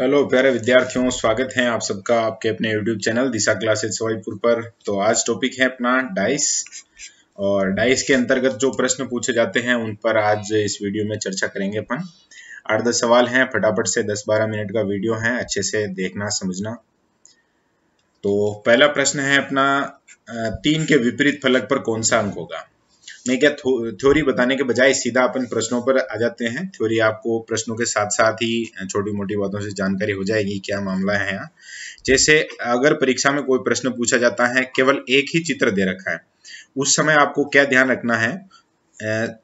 Hello प्यारे विद्यार्थियों स्वागत है आप सबका आपके अपने YouTube channel Disha classes Sawaipur पर तो आज टॉपिक है अपना डाइस और डाइस के अंतर्गत जो प्रश्न पूछे जाते हैं उन पर आज इस वीडियो में चर्चा करेंगे अपन आठ दस सवाल हैं फटाफट से दस बारह मिनट का वीडियो है अच्छे से देखना समझना तो पहला प्रश्न है अपना तीन के विपरीत फलक पर कौन सा अंक होगा मैं क्या थ्योरी बताने के बजाय सीधा अपन प्रश्नों पर आ जाते हैं थ्योरी आपको प्रश्नों के साथ साथ ही छोटी मोटी बातों से जानकारी हो जाएगी क्या मामला है यहाँ जैसे अगर परीक्षा में कोई प्रश्न पूछा जाता है केवल एक ही चित्र दे रखा है उस समय आपको क्या ध्यान रखना है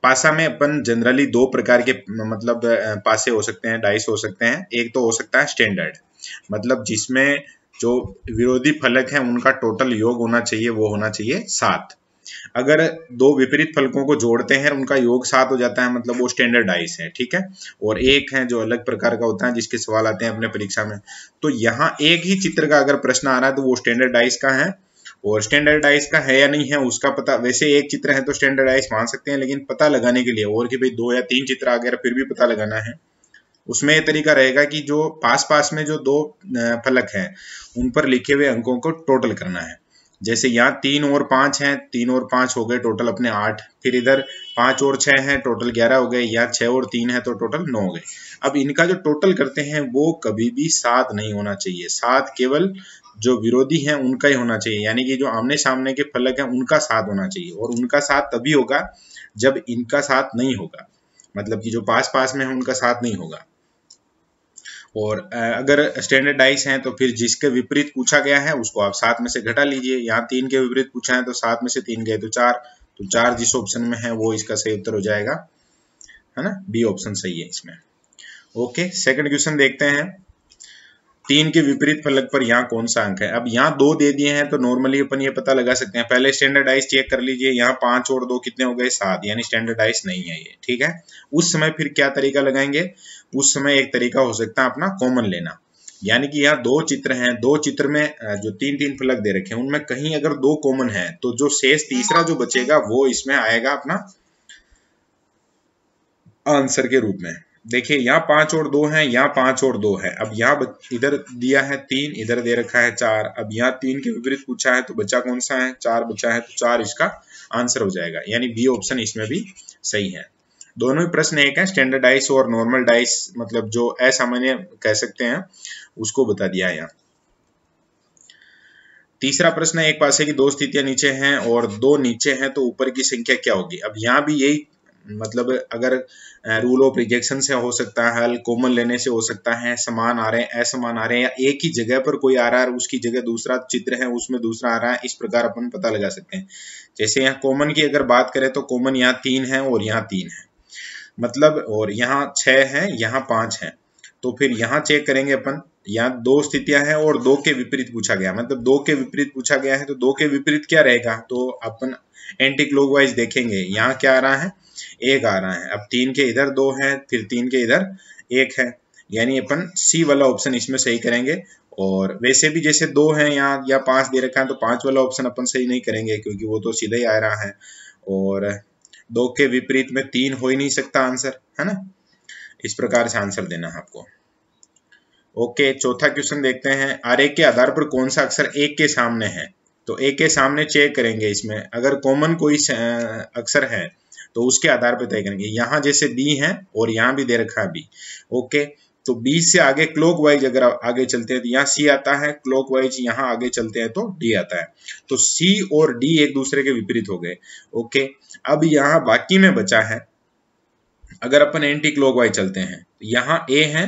पासा में अपन जनरली दो प्रकार के मतलब पासे हो सकते हैं डाइस हो सकते हैं एक तो हो सकता है स्टैंडर्ड मतलब जिसमें जो विरोधी फलक है उनका टोटल योग होना चाहिए वो होना चाहिए सात अगर दो विपरीत फलकों को जोड़ते हैं उनका योग साथ हो जाता है मतलब वो स्टैंडर्डाइज है ठीक है और एक है जो अलग प्रकार का होता है जिसके सवाल आते हैं अपने परीक्षा में तो यहाँ एक ही चित्र का अगर प्रश्न आ रहा है तो वो स्टैंडर्डाइज का है और स्टैंडर्डाइज का है या नहीं है उसका पता वैसे एक चित्र है तो स्टैंडर्डाइज मान सकते हैं लेकिन पता लगाने के लिए और कि भाई दो या तीन चित्र आ गया फिर भी पता लगाना है उसमें यह तरीका रहेगा कि जो पास पास में जो दो फलक हैं उन पर लिखे हुए अंकों को टोटल करना है जैसे यहाँ तीन और पांच हैं तीन और पांच हो गए टोटल अपने आठ फिर इधर पांच और छह हैं टोटल ग्यारह हो गए यहाँ छह और तीन है तो टोटल नौ हो गए अब इनका जो टोटल करते हैं वो कभी भी सात नहीं होना चाहिए सात केवल जो विरोधी हैं उनका ही होना चाहिए यानी कि जो आमने सामने के फलक हैं उनका साथ होना चाहिए और उनका साथ तभी होगा जब इनका साथ नहीं होगा मतलब कि जो पास पास में है उनका साथ नहीं होगा और अगर स्टैंडर्डाइज हैं तो फिर जिसके विपरीत पूछा गया है उसको आप सात में से घटा लीजिए यहाँ तीन के विपरीत पूछा है तो सात में से तीन गए तो चार तो चार जिस ऑप्शन में है वो इसका सही उत्तर हो जाएगा है ना बी ऑप्शन सही है इसमें ओके सेकंड क्वेश्चन देखते हैं तीन के विपरीत फलक पर यहाँ कौन सा अंक है अब यहाँ दो दे दिए हैं तो नॉर्मली अपन ये पता लगा सकते हैं पहले स्टैंडर्डाइज चेक कर लीजिए यहाँ पांच और दो कितने हो गए सात यानी स्टैंडर्डाइज नहीं है ये ठीक है उस समय फिर क्या तरीका लगाएंगे उस समय एक तरीका हो सकता है अपना कॉमन लेना यानी कि यहाँ दो चित्र हैं दो चित्र में जो तीन तीन फलक दे रखे हैं उनमें कहीं अगर दो कॉमन है तो जो शेष तीसरा जो बचेगा वो इसमें आएगा अपना आंसर के रूप में देखिए यहाँ पांच और दो है यहाँ पांच और दो है अब यहाँ इधर दिया है तीन इधर दे रखा है चार अब यहाँ तीन के विपरीत पूछा है तो बच्चा कौन सा है चार बच्चा है तो चार इसका आंसर हो जाएगा यानी बी ऑप्शन इसमें भी सही है दोनों ही प्रश्न एक है स्टैंडर्ड डाइस और नॉर्मल डाइस मतलब जो असामान्य कह सकते हैं उसको बता दिया यहाँ तीसरा प्रश्न है एक है कि दो स्थितियां नीचे हैं और दो नीचे हैं तो ऊपर की संख्या क्या होगी अब यहाँ भी यही मतलब अगर रूल ऑफ रिजेक्शन से हो सकता है हल कॉमन लेने से हो सकता है समान आ रहे हैं असमान आ रहे हैं या एक ही जगह पर कोई आ रहा है उसकी जगह दूसरा चित्र है उसमें दूसरा आ रहा है इस प्रकार अपन पता लगा सकते हैं जैसे यहाँ कॉमन की अगर बात करें तो कॉमन यहाँ तीन है और यहाँ तीन है मतलब और यहाँ छः है यहाँ पाँच है तो फिर यहाँ चेक करेंगे अपन यहाँ दो स्थितियां हैं और दो के विपरीत पूछा गया मतलब दो के विपरीत पूछा गया है तो दो के विपरीत क्या रहेगा तो अपन एंटी क्लोक देखेंगे यहाँ क्या आ रहा है एक आ रहा है अब तीन के इधर दो है फिर तीन के इधर एक है यानी अपन सी वाला ऑप्शन इसमें सही करेंगे और वैसे भी जैसे दो हैं यहाँ या पांच दे रखा है तो पांच वाला ऑप्शन अपन सही नहीं करेंगे क्योंकि वो तो सीधा ही आ रहा है और दो के विपरीत में तीन हो ही नहीं सकता आंसर है ना इस प्रकार से आंसर देना है आपको ओके चौथा क्वेश्चन देखते हैं आर के आधार पर कौन सा अक्षर एक के सामने है तो एक के सामने चेक करेंगे इसमें अगर कॉमन कोई अक्षर है तो उसके आधार पर तय करेंगे यहां जैसे बी है और यहां भी दे रखा है बी ओके तो बी से आगे क्लोक वाइज अगर आगे चलते हैं तो यहाँ सी आता है क्लोक वाइज यहाँ आगे चलते हैं तो डी आता है तो सी और डी एक दूसरे के विपरीत हो गए ओके अब यहाँ बाकी में बचा है अगर अपन एंटी क्लोक वाइज चलते हैं तो यहाँ ए है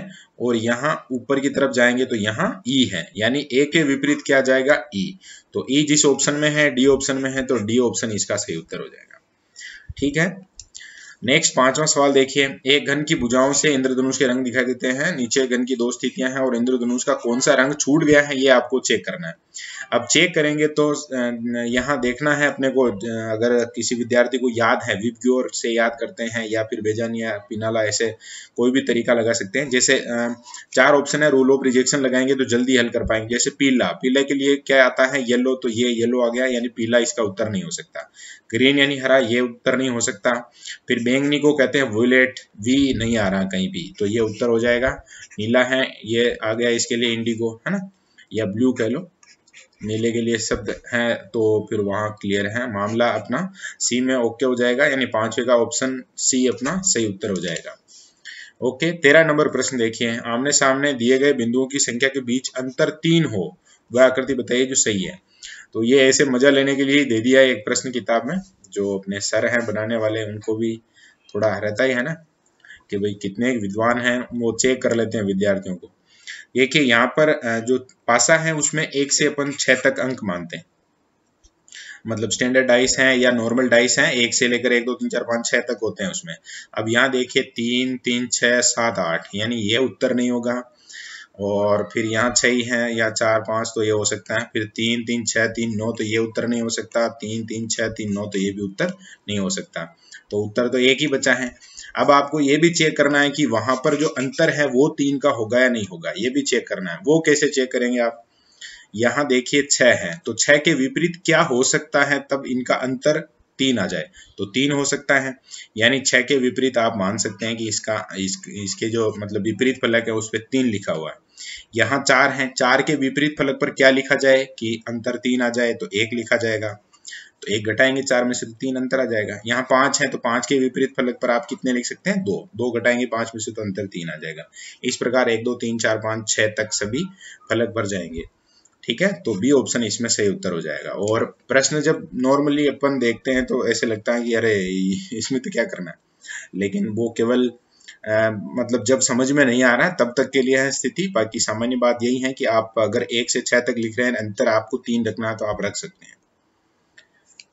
और यहाँ ऊपर की तरफ जाएंगे तो यहाँ ई e है यानी ए के विपरीत क्या जाएगा ई e. तो ई e जिस ऑप्शन में है डी ऑप्शन में है तो डी ऑप्शन इसका सही उत्तर हो जाएगा ठीक है नेक्स्ट पांचवा सवाल देखिए एक घन की भुजाओं से इंद्रधनुष के रंग दिखाई देते हैं नीचे घन की दो स्थितियां हैं और इंद्रधनुष का कौन सा रंग छूट गया है ये आपको चेक करना है अब चेक करेंगे तो यहाँ देखना है अपने को अगर किसी विद्यार्थी को याद है विप से याद करते हैं या फिर बेजन या पिनाला ऐसे कोई भी तरीका लगा सकते हैं जैसे चार ऑप्शन है रूल ऑफ रिजेक्शन लगाएंगे तो जल्दी हल कर पाएंगे जैसे पीला पीला के लिए क्या आता है येलो तो ये येलो आ गया यानी पीला इसका उत्तर नहीं हो सकता ग्रीन यानी हरा ये उत्तर नहीं हो सकता फिर बैंगनी को कहते हैं वोलेट वी नहीं आ रहा कहीं भी तो ये उत्तर हो जाएगा नीला है ये आ गया इसके लिए इंडिगो है ना या ब्लू कह लो मेले के लिए शब्द है तो फिर वहां क्लियर है मामला अपना सी में ओके हो जाएगा यानी पांचवे का ऑप्शन सी अपना सही उत्तर हो जाएगा ओके तेरह नंबर प्रश्न देखिए आमने सामने दिए गए बिंदुओं की संख्या के बीच अंतर तीन हो वह आकृति बताइए जो सही है तो ये ऐसे मजा लेने के लिए दे दिया है एक प्रश्न किताब में जो अपने सर हैं बनाने वाले उनको भी थोड़ा रहता ही है ना कि भाई कितने विद्वान हैं वो चेक कर लेते हैं विद्यार्थियों को देखिए यहाँ पर जो पासा है उसमें एक से अपन छह तक अंक मानते हैं मतलब स्टैंडर्ड डाइस हैं या नॉर्मल डाइस हैं एक से लेकर एक दो तीन चार पांच छह तक होते हैं उसमें अब यहाँ देखिए तीन तीन छ सात आठ यानी ये उत्तर नहीं होगा और फिर यहाँ छह ही है या चार पांच तो ये हो सकता है फिर तीन तीन छ तीन नौ तो ये उत्तर नहीं हो सकता तीन तीन छह तीन नौ तो ये भी उत्तर नहीं हो सकता तो उत्तर तो एक ही बचा है अब आपको ये भी चेक करना है कि वहां पर जो अंतर है वो तीन का होगा या नहीं होगा ये भी चेक करना है वो कैसे चेक करेंगे आप यहाँ देखिए छह है तो छह के विपरीत क्या हो सकता है तब इनका अंतर तीन आ जाए तो तीन हो सकता है यानी छह के विपरीत आप मान सकते हैं कि इसका इस, इसके जो मतलब विपरीत फलक है उस पर तीन लिखा हुआ है यहाँ चार है चार के विपरीत फलक पर क्या लिखा जाए कि अंतर तीन आ जाए तो एक लिखा जाएगा तो एक घटाएंगे चार में से तो तीन अंतर आ जाएगा यहाँ पांच है तो पांच के विपरीत फलक पर आप कितने लिख सकते हैं दो दो घटाएंगे पांच में से तो अंतर तीन आ जाएगा इस प्रकार एक दो तीन चार पांच छह तक सभी फलक भर जाएंगे ठीक है तो बी ऑप्शन इसमें सही उत्तर हो जाएगा और प्रश्न जब नॉर्मली अपन देखते हैं तो ऐसे लगता है कि अरे इसमें तो क्या करना है लेकिन वो केवल मतलब जब समझ में नहीं आ रहा है तब तक के लिए है स्थिति बाकी सामान्य बात यही है कि आप अगर एक से छह तक लिख रहे हैं अंतर आपको तीन रखना है तो आप रख सकते हैं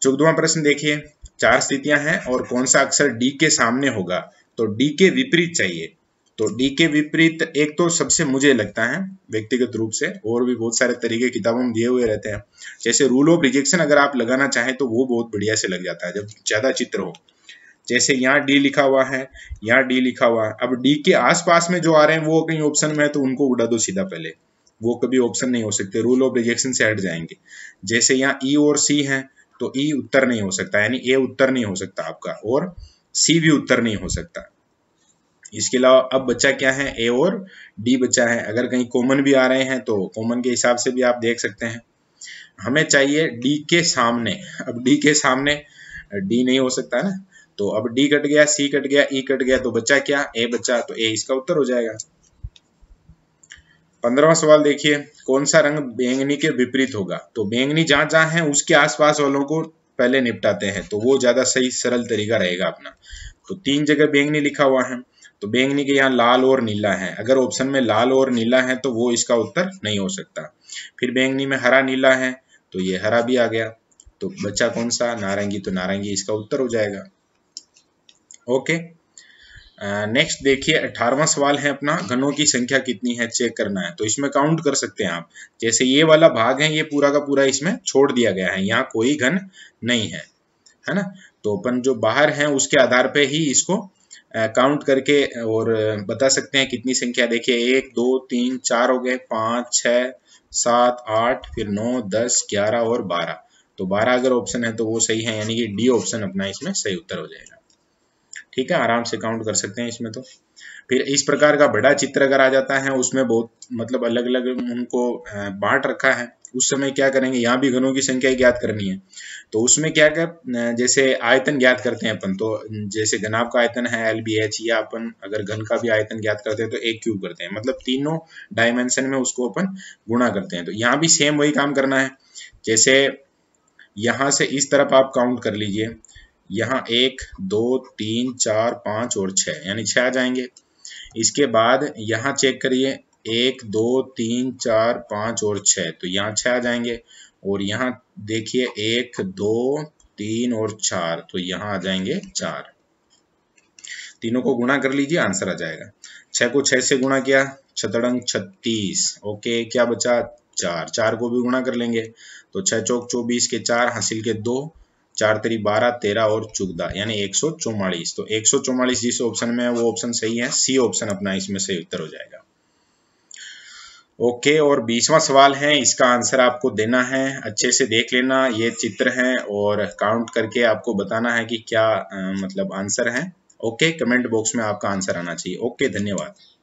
चौदवा प्रश्न देखिए चार स्थितियां हैं और कौन सा अक्षर डी के सामने होगा तो डी के विपरीत चाहिए तो डी के विपरीत एक तो सबसे मुझे लगता है व्यक्तिगत रूप से और भी बहुत सारे तरीके किताबों में दिए हुए रहते हैं जैसे रूल ऑफ रिजेक्शन अगर आप लगाना चाहें तो वो बहुत बढ़िया से लग जाता है जब ज्यादा चित्र हो जैसे यहाँ डी लिखा हुआ है यहाँ डी लिखा हुआ है अब डी के आसपास में जो आ रहे हैं वो कहीं ऑप्शन में है तो उनको उड़ा दो सीधा पहले वो कभी ऑप्शन नहीं हो सकते रूल ऑफ रिजेक्शन से हट जाएंगे जैसे यहाँ ई e और सी है तो ई e उत्तर नहीं हो सकता यानी ए उत्तर नहीं हो सकता आपका और सी भी उत्तर नहीं हो सकता इसके अलावा अब बच्चा क्या है ए और डी बच्चा है अगर कहीं कॉमन भी आ रहे हैं तो कॉमन के हिसाब से भी आप देख सकते हैं हमें चाहिए डी के सामने अब डी के सामने डी नहीं हो सकता ना तो अब डी कट गया सी कट गया ई e कट गया तो बच्चा क्या ए बच्चा तो ए इसका उत्तर हो जाएगा पंद्रवा सवाल देखिए कौन सा रंग बैंगनी के विपरीत होगा तो बैंगनी जहां जहां है उसके आसपास वालों को पहले निपटाते हैं तो वो ज्यादा सही सरल तरीका रहेगा अपना तो तीन जगह बैंगनी लिखा हुआ है तो बैंगनी के यहाँ लाल और नीला है अगर ऑप्शन में लाल और नीला है तो वो इसका उत्तर नहीं हो सकता फिर बैंगनी में हरा नीला है तो ये हरा भी आ गया तो बच्चा कौन सा नारंगी तो नारंगी इसका उत्तर हो जाएगा ओके नेक्स्ट देखिए अठारवा सवाल है अपना घनों की संख्या कितनी है चेक करना है तो इसमें काउंट कर सकते हैं आप जैसे ये वाला भाग है ये पूरा का पूरा इसमें छोड़ दिया गया है यहाँ कोई घन नहीं है है ना तो अपन जो बाहर है उसके आधार पे ही इसको काउंट करके और बता सकते हैं कितनी संख्या देखिए एक दो तीन चार हो गए पांच छ सात आठ फिर नौ दस ग्यारह और बारह तो बारह अगर ऑप्शन है तो वो सही है यानी कि डी ऑप्शन अपना इसमें सही उत्तर हो जाएगा ठीक है आराम से काउंट कर सकते हैं इसमें तो फिर इस प्रकार का बड़ा चित्र अगर आ जाता है उसमें बहुत मतलब अलग अलग उनको बांट रखा है उस समय क्या करेंगे यहाँ भी घनों की संख्या ज्ञात करनी है तो उसमें क्या कर जैसे आयतन ज्ञात करते हैं अपन तो जैसे घनाभ का आयतन है एल बी एच या अपन अगर घन का भी आयतन ज्ञात करते हैं तो एक क्यूब करते हैं मतलब तीनों डायमेंशन में उसको अपन गुणा करते हैं तो यहाँ भी सेम वही काम करना है जैसे यहाँ से इस तरफ आप काउंट कर लीजिए यहाँ एक दो तीन चार पाँच और छह यानी छः आ जाएंगे इसके बाद यहाँ चेक करिए एक दो तीन चार पाँच और छह तो यहाँ छः आ जाएंगे और यहाँ देखिए एक दो तीन और चार तो यहाँ आ जाएंगे चार तीनों को गुणा कर लीजिए आंसर आ जाएगा छह को छह से गुणा किया छतड़ंग छत्तीस ओके क्या बचा चार चार को भी गुणा कर लेंगे तो छह चौक चौबीस के चार हासिल के दो चार तरी बारह तेरह और चुगदा यानी एक सौ चौवालीस तो एक सौ चौवालीस जिस ऑप्शन में है वो ऑप्शन सही है सी ऑप्शन अपना इसमें सही उत्तर हो जाएगा ओके और बीसवा सवाल है इसका आंसर आपको देना है अच्छे से देख लेना ये चित्र है और काउंट करके आपको बताना है कि क्या आ, मतलब आंसर है ओके कमेंट बॉक्स में आपका आंसर आना चाहिए ओके धन्यवाद